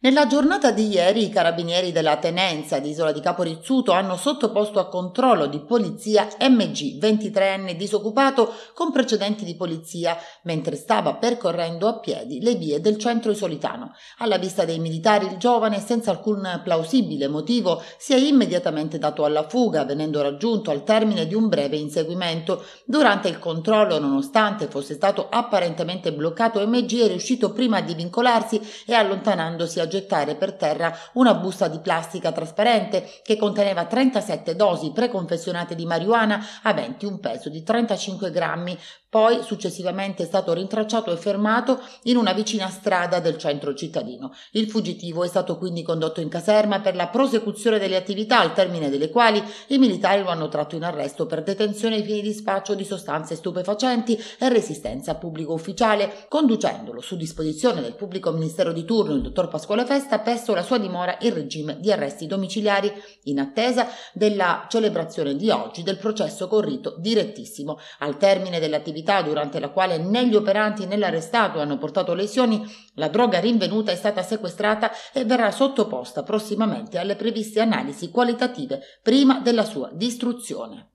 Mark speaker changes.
Speaker 1: Nella giornata di ieri i carabinieri della tenenza di Isola di Capo Rizzuto hanno sottoposto a controllo di polizia MG, 23enne disoccupato con precedenti di polizia, mentre stava percorrendo a piedi le vie del centro isolitano. Alla vista dei militari il giovane, senza alcun plausibile motivo, si è immediatamente dato alla fuga, venendo raggiunto al termine di un breve inseguimento. Durante il controllo, nonostante fosse stato apparentemente bloccato, MG è riuscito prima di vincolarsi e allontanandosi a a gettare per terra una busta di plastica trasparente che conteneva 37 dosi preconfezionate di marijuana aventi un peso di 35 grammi poi successivamente è stato rintracciato e fermato in una vicina strada del centro cittadino. Il fuggitivo è stato quindi condotto in caserma per la prosecuzione delle attività, al termine delle quali i militari lo hanno tratto in arresto per detenzione ai fini di spaccio di sostanze stupefacenti e resistenza a pubblico ufficiale, conducendolo su disposizione del pubblico ministero di turno, il dottor Pasquale Festa, presso la sua dimora in regime di arresti domiciliari, in attesa della celebrazione di oggi del processo corrito direttissimo. Al termine dell'attività attività durante la quale né gli operanti né l'arrestato hanno portato lesioni, la droga rinvenuta è stata sequestrata e verrà sottoposta prossimamente alle previste analisi qualitative prima della sua distruzione.